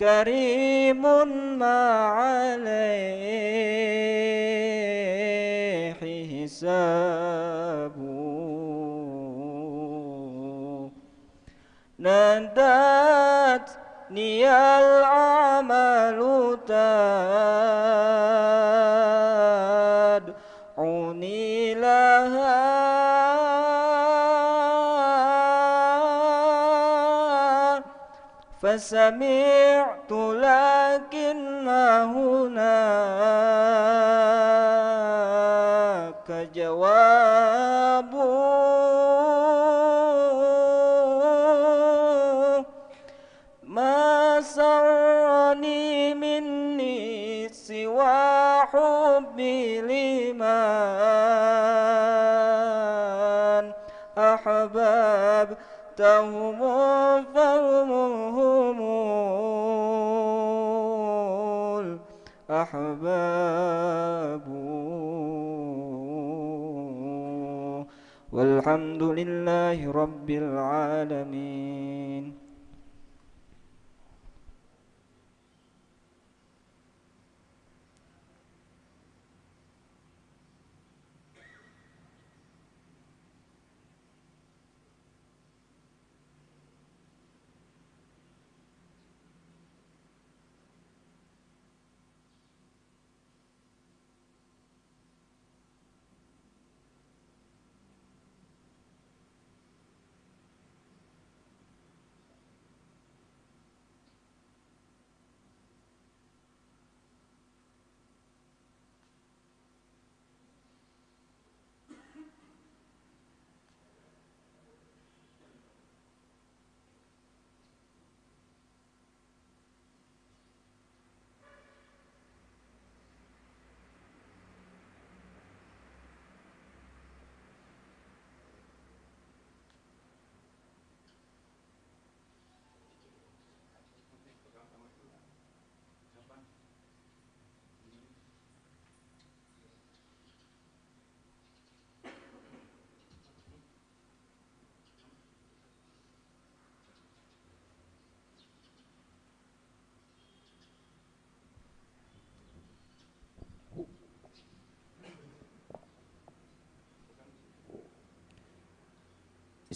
كريم ما عليه حساب نادتني العمل تدعوني لها فسمعت ولكن هناك جواب ما سرني مني سوى حبي لمن أحببتهم فهم الأحباب والحمد لله رب العالمين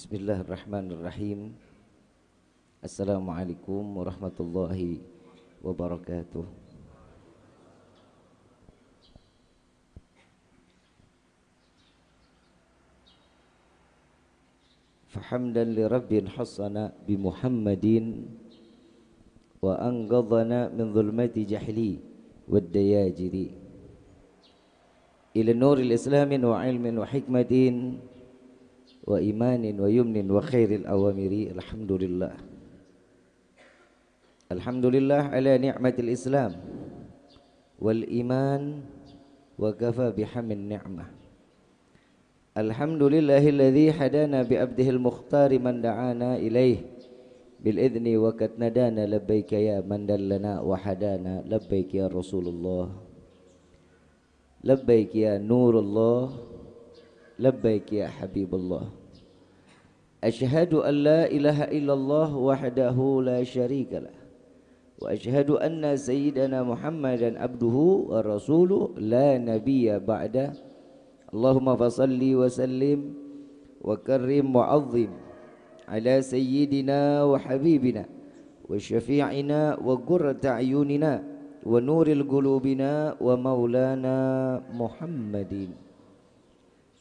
Bismillahirrahmanirrahim Assalamualaikum warahmatullahi wabarakatuh Fahamdan li Rabbin hasana bi Muhammadin wa anqadhana min zulmati jahli wad dayajiri ila nuril islamin wa ilmin wa hikmatin wa imanin wa yumnin wa khairil awamiri alhamdulillah Alhamdulillah ala ni'matil Islam wal iman wa kafa bihamin ni'mah Alhamdulillahilladzi hadana bi abdihil mukhtari man da'ana ilaih bil idni wa qad nadana labbaik ya man dallana wa hadana labbaik ya Rasulullah labbaik ya nurullah labbaik ya habibullah أشهد أن لا إله إلا الله وحده لا شريك له وأشهد أن سيدنا محمدا عبده ورسوله لا نبي بعده اللهم فصل وسلم وكرم وعظم على سيدنا وحبيبنا وشفيعنا وقرة أعيننا ونور قلوبنا ومولانا محمد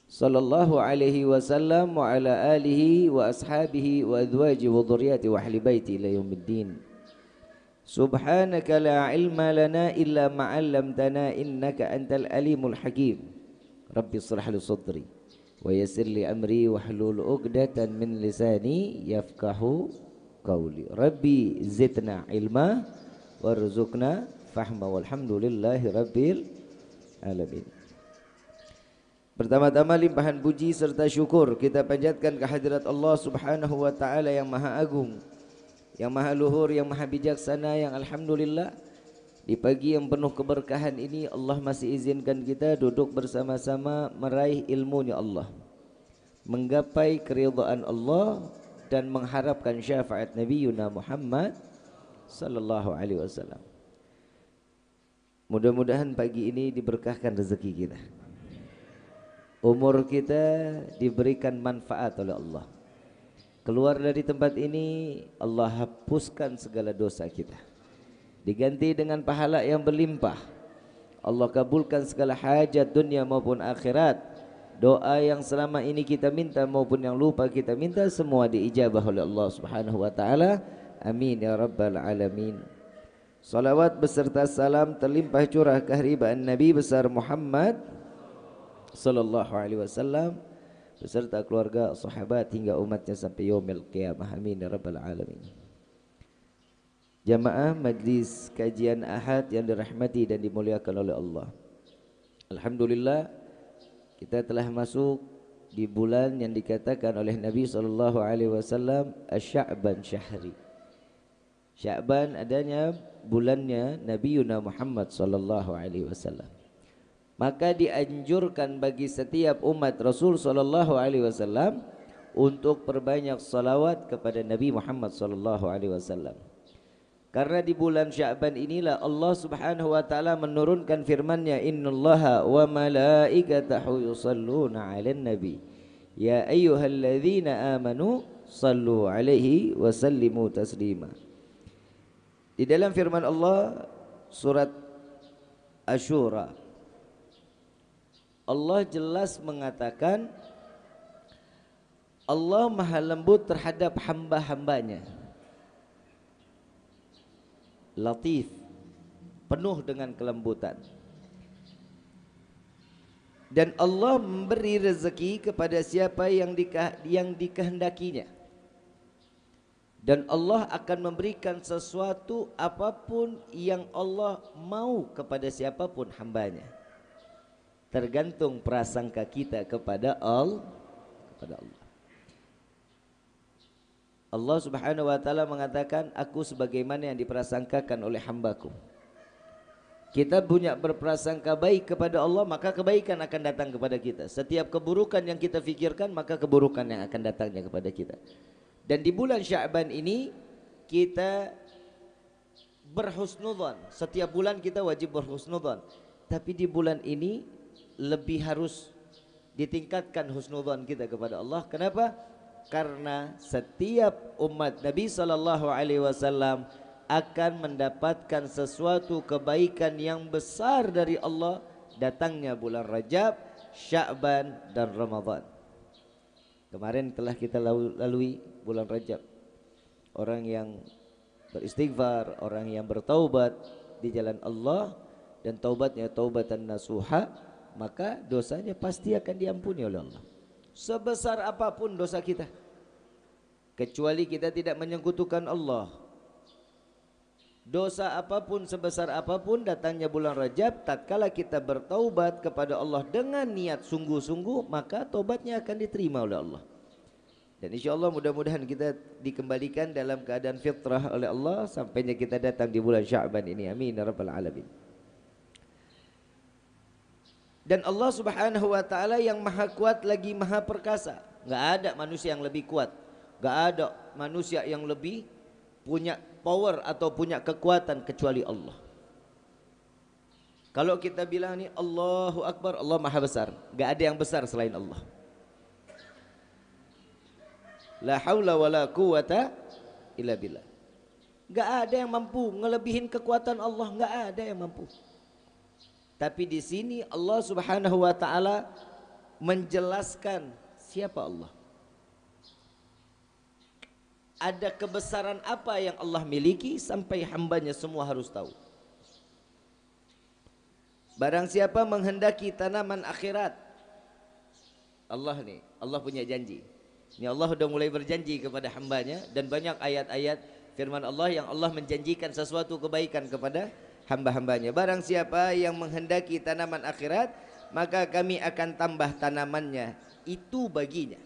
صلى الله عليه وسلم وعلى آله وأصحابه وأزواجه وذريته وأهل بيته إلى يوم الدين سبحانك لا علم لنا إلا ما علمتنا إنك أنت الأليم الحكيم ربي اشرح لي صدري ويسر لي أمري واحلل عقدة من لساني يفقه قولي ربي زدنا علما وارزقنا فهما والحمد لله رب العالمين Pertama-tama limpahan puji serta syukur kita panjatkan kehadirat Allah Subhanahu wa taala yang Maha Agung, yang Maha Luhur, yang Maha Bijaksana, yang alhamdulillah di pagi yang penuh keberkahan ini Allah masih izinkan kita duduk bersama-sama meraih ilmunya Allah. Menggapai keridhaan Allah dan mengharapkan syafaat Nabi Yuna Muhammad sallallahu alaihi wasallam. Mudah-mudahan pagi ini diberkahkan rezeki kita. Umur kita diberikan manfaat oleh Allah. Keluar dari tempat ini Allah hapuskan segala dosa kita. Diganti dengan pahala yang berlimpah. Allah kabulkan segala hajat dunia maupun akhirat. Doa yang selama ini kita minta maupun yang lupa kita minta semua diijabah oleh Allah Subhanahu wa taala. Amin ya rabbal alamin. Salawat beserta salam terlimpah curah keharibaan Nabi besar Muhammad sallallahu alaihi wasallam beserta keluarga sahabat hingga umatnya sampai yaumil qiyamah amin ya rabbal alamin Jamaah majlis kajian Ahad yang dirahmati dan dimuliakan oleh Allah Alhamdulillah kita telah masuk di bulan yang dikatakan oleh Nabi sallallahu alaihi wasallam asy syahri Sya'ban adanya bulannya Nabi Yuna Muhammad sallallahu alaihi wasallam maka dianjurkan bagi setiap umat Rasul sallallahu alaihi wasallam untuk perbanyak salawat kepada Nabi Muhammad sallallahu alaihi wasallam. Karena di bulan Sya'ban inilah Allah Subhanahu wa taala menurunkan firman-Nya innallaha wa malaikatahu yusalluna 'alan nabi ya ayyuhalladzina amanu sallu 'alaihi wa sallimu taslima. Di dalam firman Allah surat Ashura Allah jelas mengatakan Allah maha lembut terhadap hamba-hambanya Latif Penuh dengan kelembutan Dan Allah memberi rezeki kepada siapa yang, yang dikehendakinya Dan Allah akan memberikan sesuatu apapun yang Allah mau kepada siapapun hambanya tergantung prasangka kita kepada Allah kepada Allah Allah Subhanahu wa taala mengatakan aku sebagaimana yang diprasangkakan oleh hambaku kita punya berprasangka baik kepada Allah maka kebaikan akan datang kepada kita setiap keburukan yang kita fikirkan maka keburukan yang akan datangnya kepada kita dan di bulan Syaban ini kita berhusnudzon setiap bulan kita wajib berhusnudzon tapi di bulan ini lebih harus ditingkatkan husnudzon kita kepada Allah. Kenapa? Karena setiap umat Nabi sallallahu alaihi wasallam akan mendapatkan sesuatu kebaikan yang besar dari Allah datangnya bulan Rajab, Sya'ban dan Ramadan. Kemarin telah kita lalui bulan Rajab. Orang yang beristighfar, orang yang bertaubat di jalan Allah dan taubatnya taubatan nasuha maka dosanya pasti akan diampuni oleh Allah. Sebesar apapun dosa kita. Kecuali kita tidak menyekutukan Allah. Dosa apapun sebesar apapun datangnya bulan Rajab tatkala kita bertaubat kepada Allah dengan niat sungguh-sungguh maka tobatnya akan diterima oleh Allah. Dan insya Allah mudah-mudahan kita dikembalikan dalam keadaan fitrah oleh Allah sampainya kita datang di bulan Syaban ini. Amin. Ya Rabbal Alamin. Dan Allah Subhanahu wa taala yang maha kuat lagi maha perkasa. Gak ada manusia yang lebih kuat. Gak ada manusia yang lebih punya power atau punya kekuatan kecuali Allah. Kalau kita bilang ni Allahu Akbar, Allah Maha Besar. Gak ada yang besar selain Allah. La haula wala quwata illa billah. ada yang mampu ngelebihin kekuatan Allah, Gak ada yang mampu. Tapi di sini Allah Subhanahu wa taala menjelaskan siapa Allah. Ada kebesaran apa yang Allah miliki sampai hambanya semua harus tahu. Barang siapa menghendaki tanaman akhirat Allah nih, Allah punya janji Ini Allah sudah mulai berjanji kepada hambanya Dan banyak ayat-ayat firman Allah yang Allah menjanjikan sesuatu kebaikan kepada hamba-hambanya. Barang siapa yang menghendaki tanaman akhirat, maka kami akan tambah tanamannya. Itu baginya.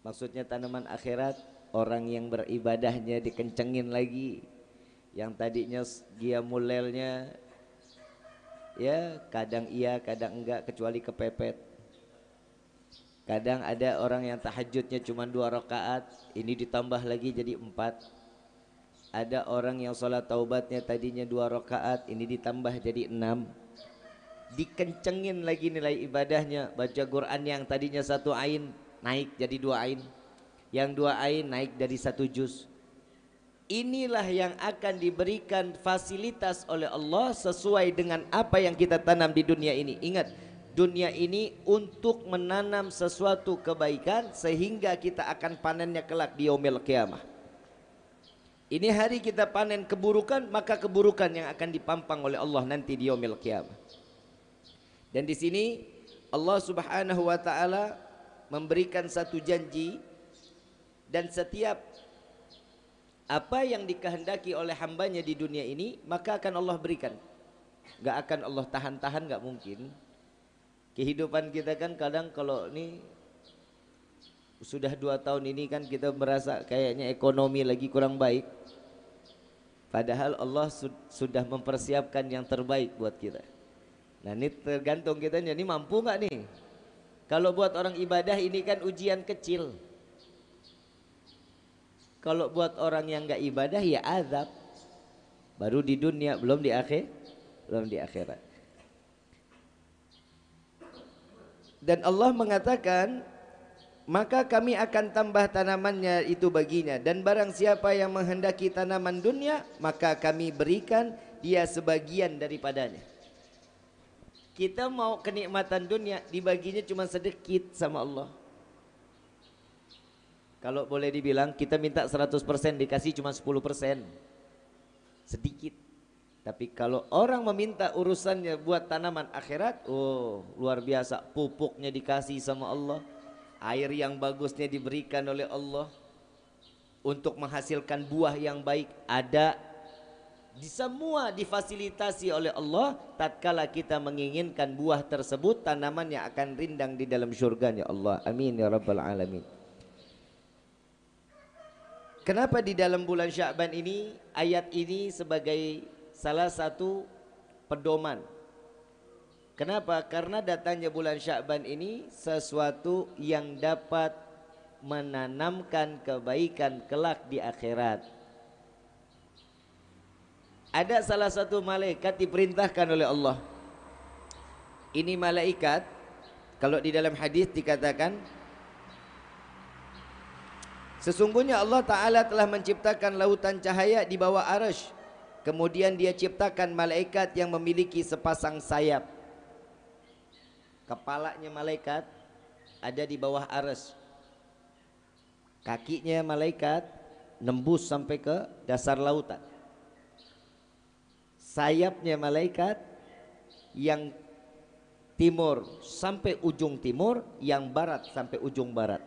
Maksudnya tanaman akhirat, orang yang beribadahnya dikencengin lagi. Yang tadinya dia mulelnya, ya kadang iya, kadang enggak, kecuali kepepet. Kadang ada orang yang tahajudnya cuma dua rakaat, ini ditambah lagi jadi empat ada orang yang sholat taubatnya tadinya dua rakaat ini ditambah jadi enam. Dikencengin lagi nilai ibadahnya. Baca Quran yang tadinya satu ain naik jadi dua ain. Yang dua ain naik dari satu juz. Inilah yang akan diberikan fasilitas oleh Allah sesuai dengan apa yang kita tanam di dunia ini. Ingat, dunia ini untuk menanam sesuatu kebaikan sehingga kita akan panennya kelak di yaumil kiamah ini hari kita panen keburukan, maka keburukan yang akan dipampang oleh Allah nanti di yaumil qiyamah. Dan di sini Allah Subhanahu wa taala memberikan satu janji dan setiap apa yang dikehendaki oleh hambanya di dunia ini maka akan Allah berikan. Gak akan Allah tahan-tahan gak mungkin. Kehidupan kita kan kadang kalau ini sudah dua tahun ini kan kita merasa kayaknya ekonomi lagi kurang baik. Padahal Allah sudah mempersiapkan yang terbaik buat kita. Nah ini tergantung kita jadi mampu nggak nih? Kalau buat orang ibadah ini kan ujian kecil. Kalau buat orang yang nggak ibadah ya azab. Baru di dunia belum di akhir, belum di akhirat. Dan Allah mengatakan maka kami akan tambah tanamannya itu baginya dan barang siapa yang menghendaki tanaman dunia maka kami berikan dia sebagian daripadanya kita mau kenikmatan dunia dibaginya cuma sedikit sama Allah kalau boleh dibilang kita minta 100% dikasih cuma 10% sedikit tapi kalau orang meminta urusannya buat tanaman akhirat oh luar biasa pupuknya dikasih sama Allah Air yang bagusnya diberikan oleh Allah untuk menghasilkan buah yang baik ada di semua difasilitasi oleh Allah tatkala kita menginginkan buah tersebut tanamannya akan rindang di dalam syurga ya Allah amin ya rabbal alamin Kenapa di dalam bulan Sya'ban ini ayat ini sebagai salah satu pedoman Kenapa? Karena datangnya bulan Sya'ban ini sesuatu yang dapat menanamkan kebaikan kelak di akhirat. Ada salah satu malaikat diperintahkan oleh Allah. Ini malaikat kalau di dalam hadis dikatakan Sesungguhnya Allah Ta'ala telah menciptakan lautan cahaya di bawah arus, Kemudian dia ciptakan malaikat yang memiliki sepasang sayap kepalanya malaikat ada di bawah ares kakinya malaikat nembus sampai ke dasar lautan sayapnya malaikat yang timur sampai ujung timur yang barat sampai ujung barat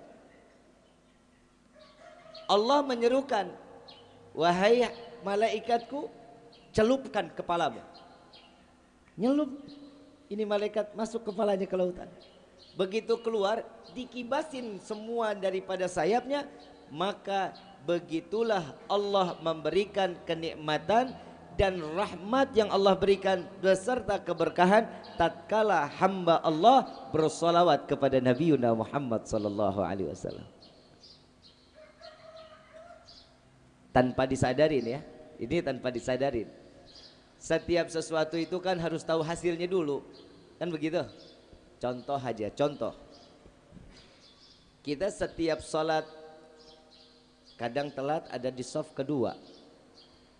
Allah menyerukan wahai malaikatku celupkan kepalamu nyelup ini malaikat masuk kepalanya ke lautan. Begitu keluar, dikibasin semua daripada sayapnya, maka begitulah Allah memberikan kenikmatan dan rahmat yang Allah berikan beserta keberkahan tatkala hamba Allah bersolawat kepada Nabi Yuna Muhammad sallallahu alaihi wasallam. Tanpa disadarin ya. Ini tanpa disadarin setiap sesuatu itu kan harus tahu hasilnya dulu kan begitu contoh aja contoh kita setiap sholat kadang telat ada di soft kedua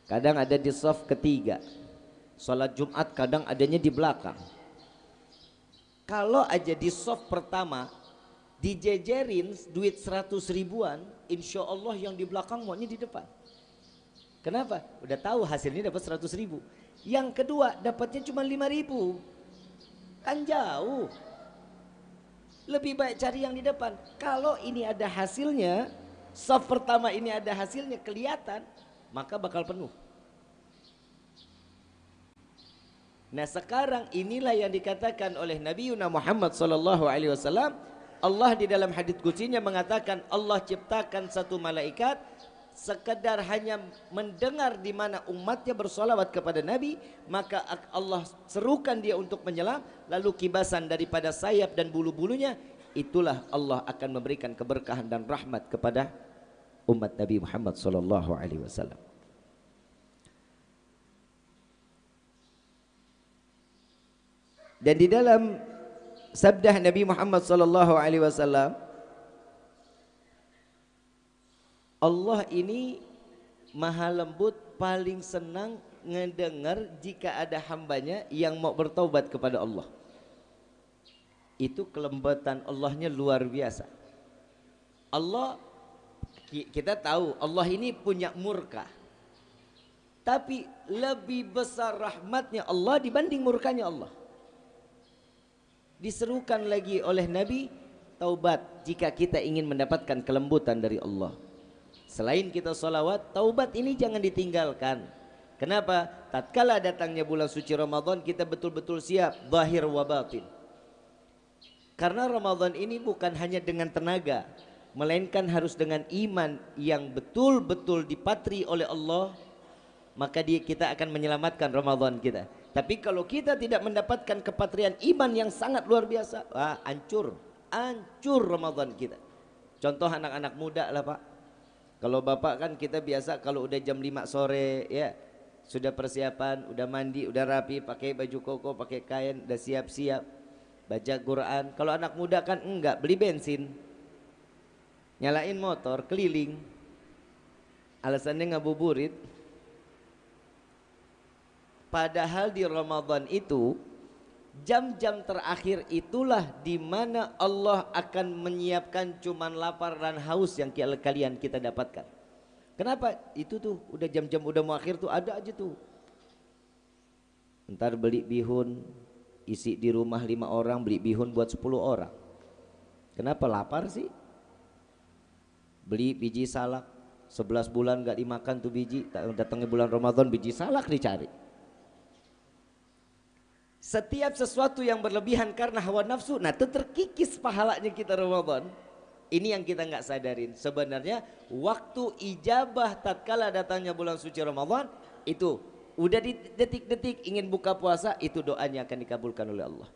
kadang ada di soft ketiga sholat jumat kadang adanya di belakang kalau aja di soft pertama dijejerin duit seratus ribuan insya Allah yang di belakang maunya di depan kenapa? udah tahu hasilnya dapat seratus ribu yang kedua dapatnya cuma 5 ribu. Kan jauh. Lebih baik cari yang di depan. Kalau ini ada hasilnya, soft pertama ini ada hasilnya kelihatan, maka bakal penuh. Nah sekarang inilah yang dikatakan oleh Nabi Yuna Muhammad Sallallahu Alaihi Wasallam. Allah di dalam hadits kucinya mengatakan Allah ciptakan satu malaikat sekedar hanya mendengar di mana umatnya bersolawat kepada Nabi maka Allah serukan dia untuk menyelam lalu kibasan daripada sayap dan bulu-bulunya itulah Allah akan memberikan keberkahan dan rahmat kepada umat Nabi Muhammad sallallahu alaihi wasallam dan di dalam sabda Nabi Muhammad sallallahu alaihi wasallam Allah ini maha lembut paling senang ngedengar jika ada hambanya yang mau bertobat kepada Allah itu kelembutan Allahnya luar biasa Allah kita tahu Allah ini punya murka tapi lebih besar rahmatnya Allah dibanding murkanya Allah diserukan lagi oleh Nabi taubat jika kita ingin mendapatkan kelembutan dari Allah Selain kita solawat, taubat ini jangan ditinggalkan. Kenapa? Tatkala datangnya bulan suci Ramadan kita betul-betul siap zahir wa batin. Karena Ramadan ini bukan hanya dengan tenaga, melainkan harus dengan iman yang betul-betul dipatri oleh Allah, maka dia, kita akan menyelamatkan Ramadan kita. Tapi kalau kita tidak mendapatkan kepatrian iman yang sangat luar biasa, wah, hancur, hancur Ramadan kita. Contoh anak-anak muda lah Pak kalau bapak kan kita biasa kalau udah jam 5 sore ya sudah persiapan, udah mandi, udah rapi, pakai baju koko, pakai kain, udah siap-siap baca Quran. Kalau anak muda kan enggak, beli bensin. Nyalain motor keliling. Alasannya ngabuburit. Padahal di Ramadan itu Jam-jam terakhir itulah di mana Allah akan menyiapkan cuman lapar dan haus yang kalian kita dapatkan. Kenapa? Itu tuh udah jam-jam udah mau akhir tuh ada aja tuh. Ntar beli bihun, isi di rumah lima orang, beli bihun buat sepuluh orang. Kenapa lapar sih? Beli biji salak, sebelas bulan gak dimakan tuh biji, datangnya bulan Ramadan biji salak dicari setiap sesuatu yang berlebihan karena hawa nafsu, nah itu terkikis pahalanya kita Ramadan. Ini yang kita nggak sadarin. Sebenarnya waktu ijabah tatkala datangnya bulan suci Ramadan itu udah di detik-detik ingin buka puasa itu doanya akan dikabulkan oleh Allah.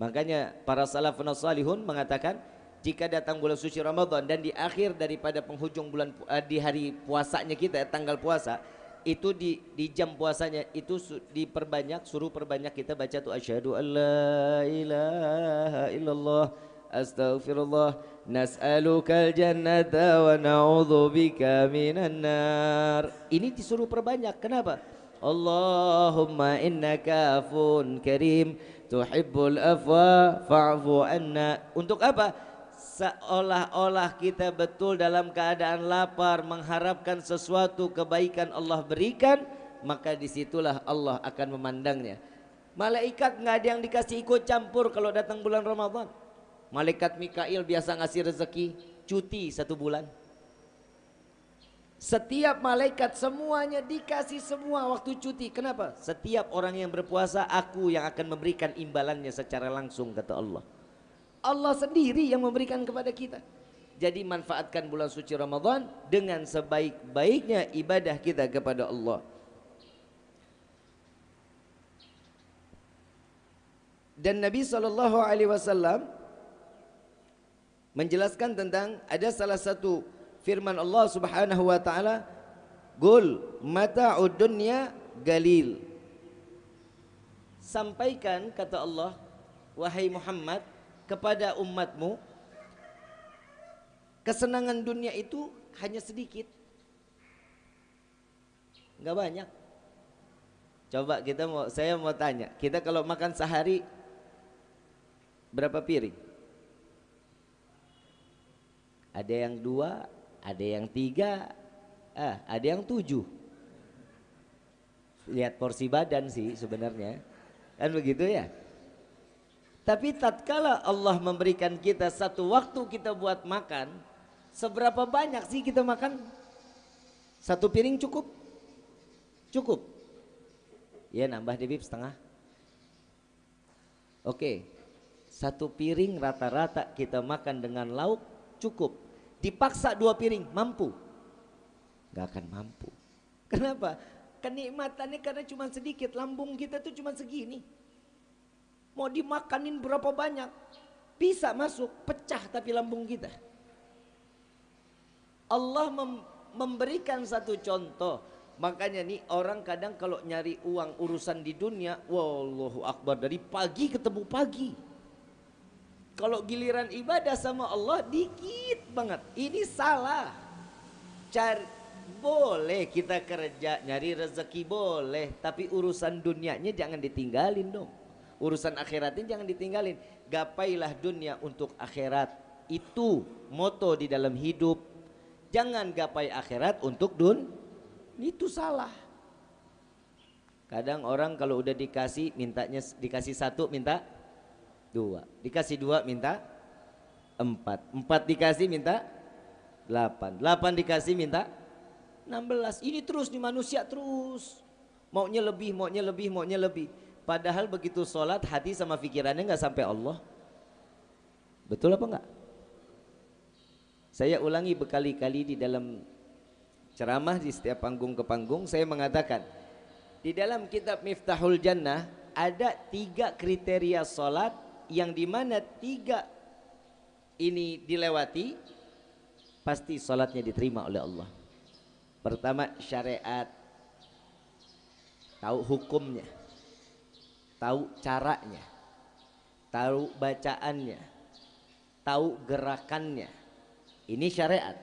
Makanya para salafun salihun mengatakan jika datang bulan suci Ramadan dan di akhir daripada penghujung bulan eh, di hari puasanya kita tanggal puasa itu di di jam puasanya itu su, diperbanyak suruh perbanyak kita baca tuh asyhadu alla ilaha illallah astaghfirullah nas'alukal jannata wa na'udzubika minan nar ini disuruh perbanyak kenapa Allahumma innaka afun karim tuhibbul afwa fa'fu anna untuk apa seolah-olah kita betul dalam keadaan lapar mengharapkan sesuatu kebaikan Allah berikan maka disitulah Allah akan memandangnya malaikat nggak ada yang dikasih ikut campur kalau datang bulan Ramadan malaikat Mikail biasa ngasih rezeki cuti satu bulan setiap malaikat semuanya dikasih semua waktu cuti. Kenapa? Setiap orang yang berpuasa aku yang akan memberikan imbalannya secara langsung kata Allah. Allah sendiri yang memberikan kepada kita. Jadi manfaatkan bulan suci Ramadan dengan sebaik-baiknya ibadah kita kepada Allah. Dan Nabi sallallahu alaihi wasallam menjelaskan tentang ada salah satu firman Allah Subhanahu wa taala, "Qul mata'ud dunya galil." Sampaikan kata Allah, wahai Muhammad, kepada umatmu kesenangan dunia itu hanya sedikit nggak banyak coba kita mau saya mau tanya kita kalau makan sehari berapa piring ada yang dua ada yang tiga ah ada yang tujuh lihat porsi badan sih sebenarnya kan begitu ya tapi tatkala Allah memberikan kita satu waktu kita buat makan, seberapa banyak sih kita makan? Satu piring cukup? Cukup. Ya nambah di debib setengah. Oke. Satu piring rata-rata kita makan dengan lauk cukup. Dipaksa dua piring, mampu? Gak akan mampu. Kenapa? Kenikmatannya karena cuma sedikit, lambung kita tuh cuma segini. Mau dimakanin berapa banyak, bisa masuk, pecah tapi lambung kita. Allah mem memberikan satu contoh. Makanya nih orang kadang kalau nyari uang urusan di dunia, wallahu akbar dari pagi ketemu pagi. Kalau giliran ibadah sama Allah dikit banget. Ini salah. Cari boleh kita kerja nyari rezeki boleh, tapi urusan dunianya jangan ditinggalin dong urusan akhirat ini jangan ditinggalin gapailah dunia untuk akhirat itu moto di dalam hidup jangan gapai akhirat untuk dun itu salah kadang orang kalau udah dikasih mintanya dikasih satu minta dua dikasih dua minta empat empat dikasih minta delapan delapan dikasih minta enam belas ini terus di manusia terus maunya lebih maunya lebih maunya lebih Padahal begitu sholat hati sama pikirannya nggak sampai Allah. Betul apa enggak? Saya ulangi berkali-kali di dalam ceramah di setiap panggung ke panggung saya mengatakan di dalam kitab Miftahul Jannah ada tiga kriteria sholat yang dimana tiga ini dilewati pasti sholatnya diterima oleh Allah. Pertama syariat tahu hukumnya tahu caranya, tahu bacaannya, tahu gerakannya. Ini syariat.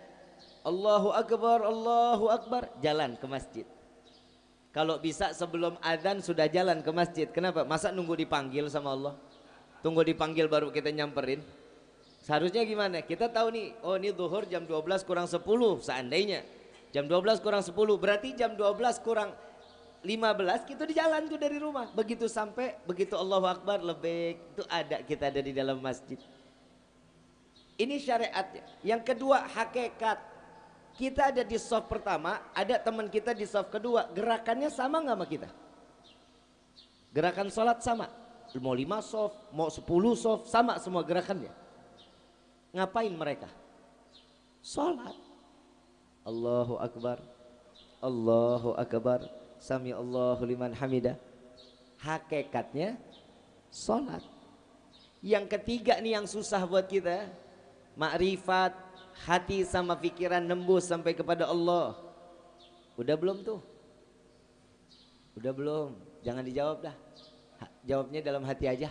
Allahu Akbar, Allahu Akbar, jalan ke masjid. Kalau bisa sebelum adzan sudah jalan ke masjid. Kenapa? Masa nunggu dipanggil sama Allah? Tunggu dipanggil baru kita nyamperin. Seharusnya gimana? Kita tahu nih, oh ini zuhur jam 12 kurang 10 seandainya. Jam 12 kurang 10 berarti jam 12 kurang 15 kita di jalan tuh dari rumah. Begitu sampai, begitu Allahu Akbar lebih itu ada kita ada di dalam masjid. Ini syariatnya. Yang kedua hakikat. Kita ada di soft pertama, ada teman kita di soft kedua. Gerakannya sama nggak sama kita? Gerakan sholat sama. Mau lima soft, mau sepuluh soft, sama semua gerakannya. Ngapain mereka? Sholat. Allahu Akbar. Allahu Akbar sami Allahu liman hamidah hakikatnya salat yang ketiga nih yang susah buat kita makrifat hati sama pikiran nembus sampai kepada Allah udah belum tuh udah belum jangan dijawab dah ha, jawabnya dalam hati aja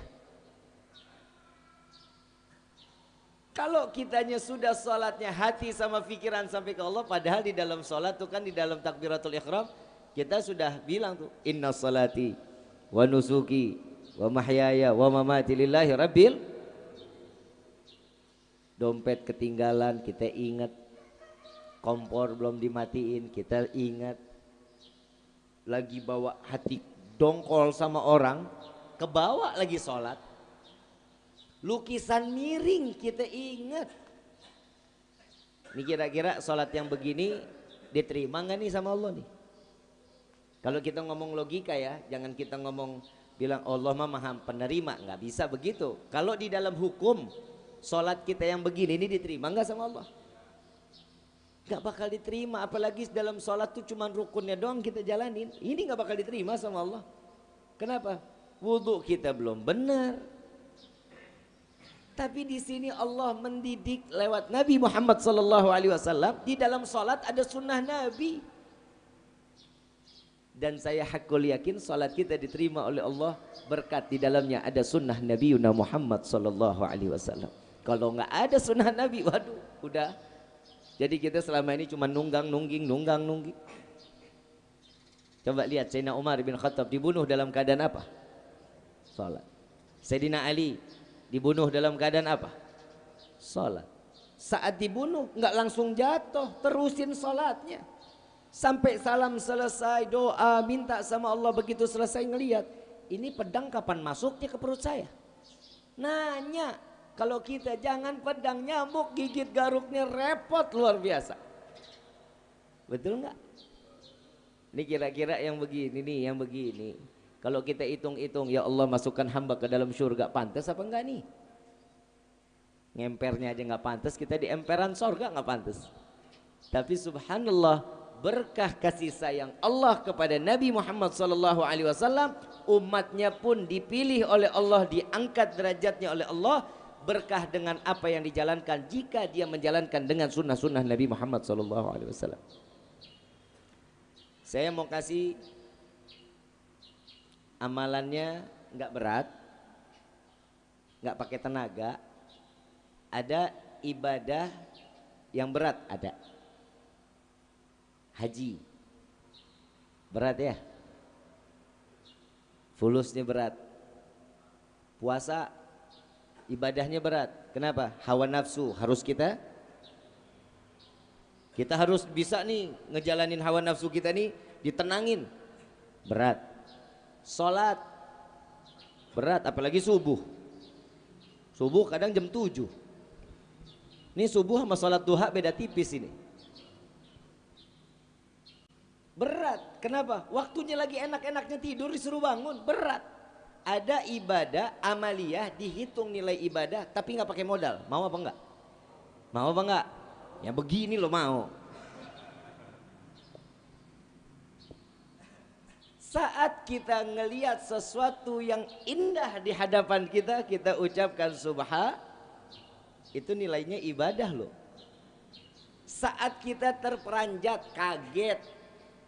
Kalau kitanya sudah sholatnya hati sama pikiran sampai ke Allah Padahal di dalam sholat itu kan di dalam takbiratul ikhram kita sudah bilang tuh inna salati wa nusuki wa mahyaya wa mamati lillahi rabbil dompet ketinggalan kita ingat kompor belum dimatiin kita ingat lagi bawa hati dongkol sama orang kebawa lagi sholat lukisan miring kita ingat ini kira-kira sholat yang begini diterima nggak nih sama Allah nih kalau kita ngomong logika ya, jangan kita ngomong bilang Allah mah maha penerima, nggak bisa begitu. Kalau di dalam hukum, sholat kita yang begini ini diterima nggak sama Allah? Nggak bakal diterima, apalagi dalam sholat tuh cuman rukunnya doang kita jalanin. Ini nggak bakal diterima sama Allah. Kenapa? Wudhu kita belum benar, tapi di sini Allah mendidik lewat Nabi Muhammad sallallahu alaihi wasallam di dalam solat ada sunnah Nabi dan saya hakul yakin salat kita diterima oleh Allah berkat di dalamnya ada sunnah Nabi Yuna Muhammad sallallahu alaihi wasallam. Kalau nggak ada sunnah Nabi, waduh, udah. Jadi kita selama ini cuma nunggang nungging nunggang nungging. Coba lihat Sayyidina Umar bin Khattab dibunuh dalam keadaan apa? Salat. Sayyidina Ali dibunuh dalam keadaan apa? Salat. Saat dibunuh nggak langsung jatuh, terusin salatnya. Sampai salam selesai, doa, minta sama Allah begitu selesai ngeliat. Ini pedang kapan masuknya ke perut saya? Nanya. Kalau kita jangan pedang nyamuk gigit garuknya repot luar biasa. Betul nggak? Ini kira-kira yang begini nih, yang begini. Kalau kita hitung-hitung, ya Allah masukkan hamba ke dalam surga, pantas apa enggak nih? Ngempernya aja nggak pantas, kita di emperan surga nggak pantas. Tapi subhanallah, berkah kasih sayang Allah kepada Nabi Muhammad sallallahu alaihi wasallam umatnya pun dipilih oleh Allah diangkat derajatnya oleh Allah berkah dengan apa yang dijalankan jika dia menjalankan dengan sunnah-sunnah Nabi Muhammad sallallahu alaihi wasallam saya mau kasih amalannya nggak berat nggak pakai tenaga ada ibadah yang berat ada haji berat ya fulusnya berat puasa ibadahnya berat kenapa hawa nafsu harus kita kita harus bisa nih ngejalanin hawa nafsu kita nih ditenangin berat sholat berat apalagi subuh subuh kadang jam 7 ini subuh sama sholat duha beda tipis ini Berat. Kenapa? Waktunya lagi enak-enaknya tidur disuruh bangun. Berat. Ada ibadah amaliyah dihitung nilai ibadah tapi nggak pakai modal. Mau apa enggak? Mau apa enggak? Ya begini loh mau. Saat kita ngeliat sesuatu yang indah di hadapan kita, kita ucapkan subha, itu nilainya ibadah loh. Saat kita terperanjat, kaget,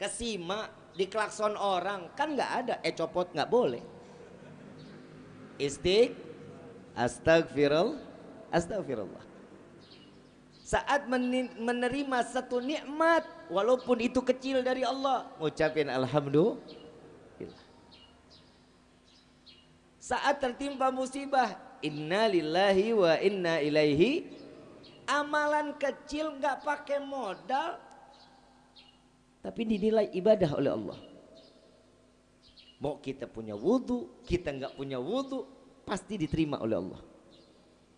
kesima diklakson orang kan nggak ada eh copot nggak boleh istiq astagfirullah astagfirullah saat menerima satu nikmat walaupun itu kecil dari Allah ngucapin alhamdulillah saat tertimpa musibah inna lillahi wa inna ilaihi amalan kecil nggak pakai modal tapi dinilai ibadah oleh Allah mau kita punya wudhu kita nggak punya wudhu pasti diterima oleh Allah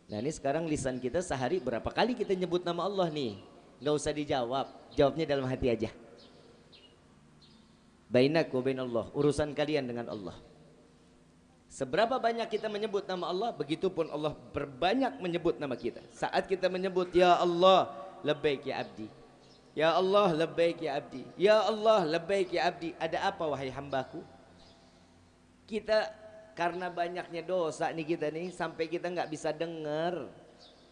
nah ini sekarang lisan kita sehari berapa kali kita nyebut nama Allah nih nggak usah dijawab jawabnya dalam hati aja bainak wa Allah urusan kalian dengan Allah Seberapa banyak kita menyebut nama Allah, begitupun Allah berbanyak menyebut nama kita. Saat kita menyebut, Ya Allah, lebih ya abdi. Ya Allah labbaik ya abdi. Ya Allah labbaik ya abdi. Ada apa wahai hambaku? Kita karena banyaknya dosa nih kita nih sampai kita nggak bisa dengar.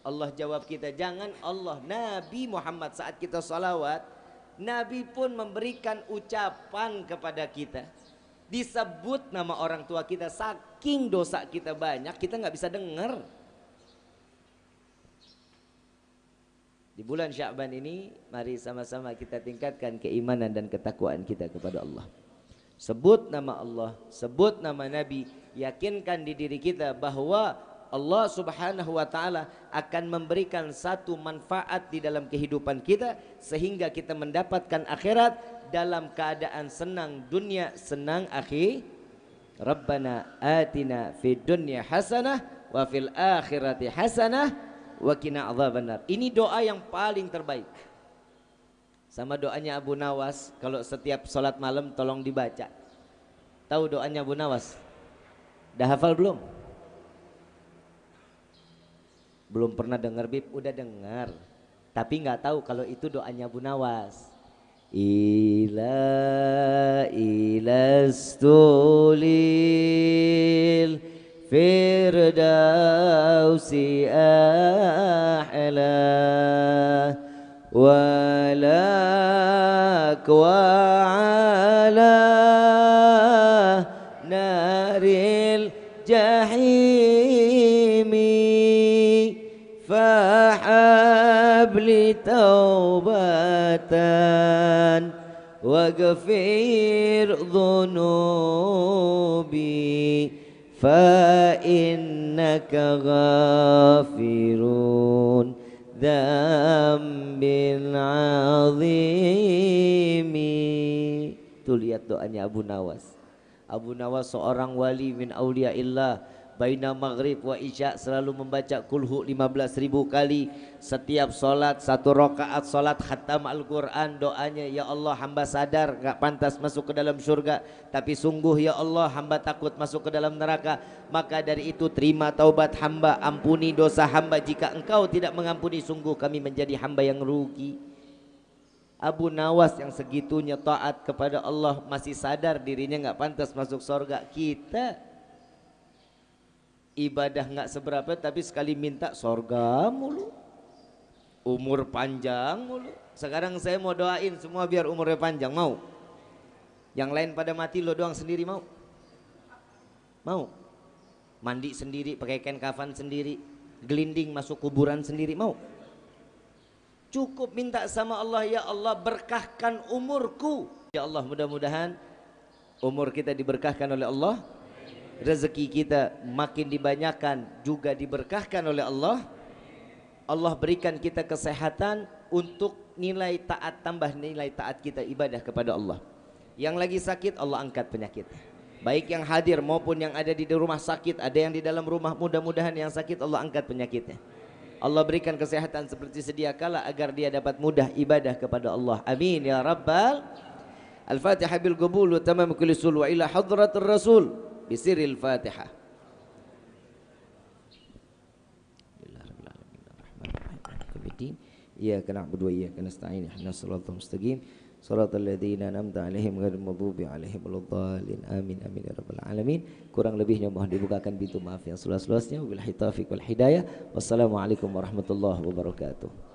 Allah jawab kita jangan Allah Nabi Muhammad saat kita salawat Nabi pun memberikan ucapan kepada kita disebut nama orang tua kita saking dosa kita banyak kita nggak bisa dengar Di bulan Syaban ini mari sama-sama kita tingkatkan keimanan dan ketakwaan kita kepada Allah. Sebut nama Allah, sebut nama Nabi, yakinkan di diri kita bahwa Allah Subhanahu wa taala akan memberikan satu manfaat di dalam kehidupan kita sehingga kita mendapatkan akhirat dalam keadaan senang dunia, senang akhir. Rabbana atina fid dunya hasanah wa fil akhirati hasanah Wakina Allah benar. Ini doa yang paling terbaik. Sama doanya Abu Nawas kalau setiap sholat malam tolong dibaca. Tahu doanya Abu Nawas? Dah hafal belum? Belum pernah dengar Bib, udah dengar. Tapi nggak tahu kalau itu doanya Abu Nawas. Ila ilastulil الفردوس أحلى ولك وعلى نار الجحيم فحبل توبة واغفر ذنوبي فإنك غافر ذنب عظيم Tuh lihat doanya Abu Nawas Abu Nawas seorang wali min aulia illah Baina maghrib wa isya selalu membaca kulhu 15 ribu kali Setiap solat satu rokaat solat khatam Al-Quran Doanya ya Allah hamba sadar gak pantas masuk ke dalam syurga Tapi sungguh ya Allah hamba takut masuk ke dalam neraka Maka dari itu terima taubat hamba Ampuni dosa hamba jika engkau tidak mengampuni Sungguh kami menjadi hamba yang rugi Abu Nawas yang segitunya taat kepada Allah masih sadar dirinya gak pantas masuk surga kita ibadah nggak seberapa tapi sekali minta sorga mulu umur panjang mulu sekarang saya mau doain semua biar umurnya panjang mau yang lain pada mati lo doang sendiri mau mau mandi sendiri pakai kain kafan sendiri gelinding masuk kuburan sendiri mau cukup minta sama Allah ya Allah berkahkan umurku ya Allah mudah-mudahan umur kita diberkahkan oleh Allah rezeki kita makin dibanyakan juga diberkahkan oleh Allah Allah berikan kita kesehatan untuk nilai taat tambah nilai taat kita ibadah kepada Allah yang lagi sakit Allah angkat penyakit baik yang hadir maupun yang ada di rumah sakit ada yang di dalam rumah mudah-mudahan yang sakit Allah angkat penyakitnya Allah berikan kesehatan seperti sedia kala agar dia dapat mudah ibadah kepada Allah. Amin ya rabbal Al-Fatihah bil qabul wa tamam kulli sul wa ila hadratir rasul. Bisiril Fatihah. إياك نعبد وإياك نستعين اهدنا الصراط المستقيم صراط الذين أنعمت عليهم غير المغضوب عليهم ولا الضالين Amin amin ya رب alamin. kurang lebihnya mohon dibukakan pintu maaf yang seluas-luasnya wabil wal hidayah wassalamualaikum warahmatullahi wabarakatuh